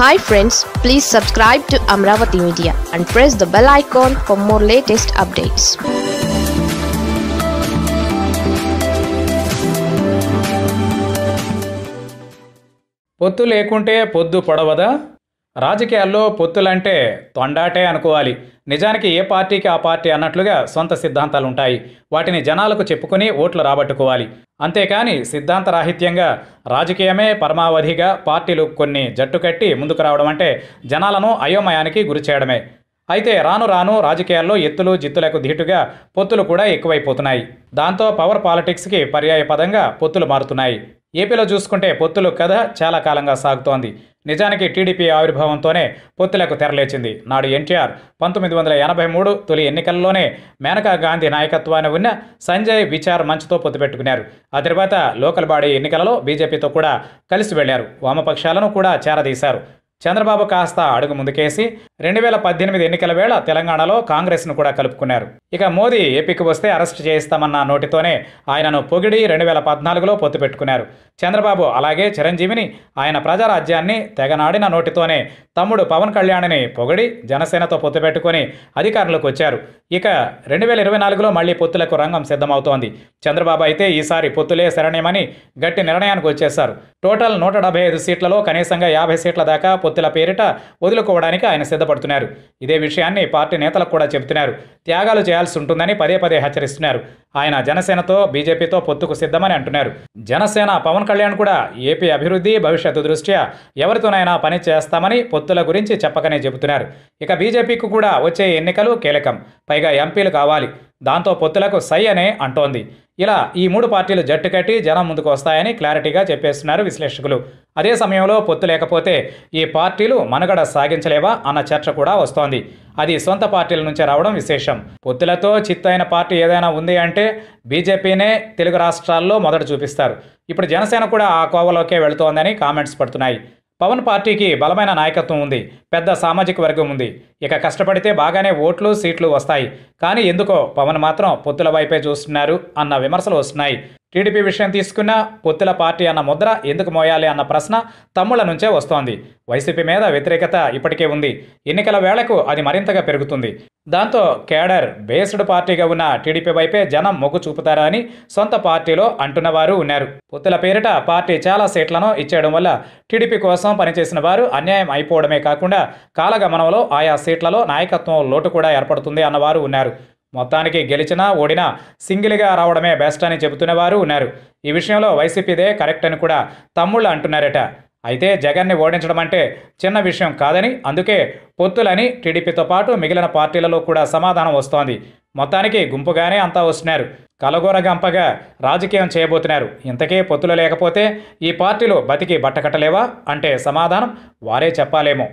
hi friends please subscribe to Amaravati media and press the bell icon for more latest updates పొత్తు లేకుంటే పొద్దు పొడవదా రాజకీయాల్లో పొత్తులంటే తొండాటే అనుకోవాలి నిజానికి ఏ పార్టీకి ఆ పార్టీ అన్నట్లుగా సొంత సిద్ధాంతాలు ఉంటాయి వాటిని జనాలకు చెప్పుకుని ఓట్లు రాబట్టుకోవాలి అంతేకాని సిద్ధాంతరాహిత్యంగా రాజకీయమే పరమావధిగా పార్టీలు కొన్ని జట్టు కట్టి ముందుకు రావడం అంటే జనాలను అయోమయానికి గురిచేయడమే అయితే రాను రాను రాజకీయాల్లో ఎత్తులు జిత్తులకు ధీటుగా పొత్తులు కూడా ఎక్కువైపోతున్నాయి దాంతో పవర్ పాలిటిక్స్కి పర్యాయపదంగా పొత్తులు మారుతున్నాయి ఏపీలో చూసుకుంటే పొత్తులు కథ చాలా కాలంగా సాగుతోంది నిజానికి టీడీపీ ఆవిర్భావంతోనే పొత్తులకు తెరలేచింది నాడు ఎన్టీఆర్ పంతొమ్మిది వందల ఎనభై మూడు తొలి ఎన్నికల్లోనే మేనకా గాంధీ నాయకత్వాన్ని ఉన్న సంజయ్ విచార్ మంచుతో పొత్తు పెట్టుకున్నారు ఆ తర్వాత లోకల్ బాడీ ఎన్నికలలో బీజేపీతో కూడా కలిసి వెళ్లారు వామపక్షాలను కూడా చేరదీశారు చంద్రబాబు కాస్త అడుగు ముందుకేసి రెండు వేల పద్దెనిమిది ఎన్నికల వేళ తెలంగాణలో కాంగ్రెస్ను కూడా కలుపుకున్నారు ఇక మోదీ ఏపీకి వస్తే అరెస్ట్ చేయిస్తామన్న నోటితోనే ఆయనను పొగిడి రెండు వేల పద్నాలుగులో పొత్తు పెట్టుకున్నారు చంద్రబాబు అలాగే చిరంజీవిని ఆయన ప్రజారాజ్యాన్ని తెగనాడిన నోటితోనే తమ్ముడు పవన్ కళ్యాణ్ని పొగిడి జనసేనతో పొత్తు పెట్టుకుని అధికారంలోకి వచ్చారు ఇక రెండు వేల ఇరవై నాలుగులో మళ్లీ పొత్తులకు రంగం సిద్ధమవుతోంది చంద్రబాబు అయితే ఈసారి పొత్తులే శరణ్యమని గట్టి నిర్ణయానికి వచ్చేశారు టోటల్ నూట డెబ్బై ఐదు సీట్లలో కనీసంగా యాభై సీట్ల దాకా పొత్తుల పేరిట వదులుకోవడానికి ఆయన సిద్ధ పడుతున్నారు ఇదే విషయాన్ని పార్టీ నేతలకు కూడా చెబుతున్నారు త్యాగాలు చేయాల్సి ఉంటుందని పదే పదే హెచ్చరిస్తున్నారు ఆయన జనసేనతో బీజేపీతో పొత్తుకు సిద్ధమని అంటున్నారు జనసేన పవన్ కళ్యాణ్ కూడా ఏపీ అభివృద్ధి భవిష్యత్తు దృష్ట్యా ఎవరితోనైనా పని చేస్తామని పొత్తుల గురించి చెప్పకనే చెబుతున్నారు ఇక బీజేపీకి కూడా వచ్చే ఎన్నికలు కీలకం పైగా ఎంపీలు కావాలి దాంతో పొత్తులకు సై అనే అంటోంది ఇలా ఈ మూడు పార్టీలు జట్టు కట్టి జనం ముందుకు వస్తాయని క్లారిటీగా చెప్పేస్తున్నారు విశ్లేషకులు అదే సమయంలో పొత్తు లేకపోతే ఈ పార్టీలు మనుగడ సాగించలేవా అన్న చర్చ కూడా వస్తోంది అది సొంత పార్టీల నుంచే రావడం విశేషం పొత్తులతో చిత్తైన పార్టీ ఏదైనా ఉంది అంటే బీజేపీనే తెలుగు రాష్ట్రాల్లో మొదట చూపిస్తారు ఇప్పుడు జనసేన కూడా ఆ కోవలోకే వెళుతోందని కామెంట్స్ పడుతున్నాయి పవన్ పార్టీకి బలమైన నాయకత్వం ఉంది పెద్ద సామాజిక వర్గం ఉంది ఇక కష్టపడితే బాగానే ఓట్లు సీట్లు వస్తాయి కానీ ఎందుకో పవన్ మాత్రం పొత్తుల వైపే చూస్తున్నారు అన్న విమర్శలు వస్తున్నాయి టీడీపీ విషయం తీసుకున్న పొత్తుల పార్టీ అన్న ముద్ర ఎందుకు మోయాలి అన్న ప్రశ్న తమ్ముళ్ల నుంచే వస్తోంది వైసీపీ మీద వ్యతిరేకత ఇప్పటికే ఉంది ఎన్నికల వేళకు అది మరింతగా పెరుగుతుంది దాంతో కేడర్ బేస్డ్ పార్టీగా ఉన్న టీడీపీ వైపే జనం మొగ్గు చూపుతారా అని సొంత పార్టీలో అంటున్న వారు ఉన్నారు పొత్తుల పేరిట పార్టీ చాలా సీట్లను ఇచ్చేయడం వల్ల టీడీపీ కోసం పనిచేసిన వారు అన్యాయం అయిపోవడమే కాకుండా కాలగమనంలో ఆయా సీట్లలో నాయకత్వం లోటు కూడా ఏర్పడుతుంది అన్నవారు ఉన్నారు మొత్తానికి గెలిచినా ఓడినా సింగిల్గా రావడమే బెస్ట్ అని చెబుతున్నవారు ఉన్నారు ఈ విషయంలో వైసీపీదే కరెక్ట్ అని కూడా తమ్ముళ్ళు అంటున్నారట అయితే జగన్ని ఓడించడం అంటే చిన్న విషయం కాదని అందుకే పొత్తులని టీడీపీతో పాటు మిగిలిన పార్టీలలో కూడా సమాధానం వస్తోంది మొత్తానికి గుంపుగానే అంతా వస్తున్నారు కలగోర గంపగా రాజకీయం చేయబోతున్నారు ఇంతకే పొత్తులు లేకపోతే ఈ పార్టీలు బతికి బట్టకట్టలేవా అంటే సమాధానం వారే చెప్పాలేమో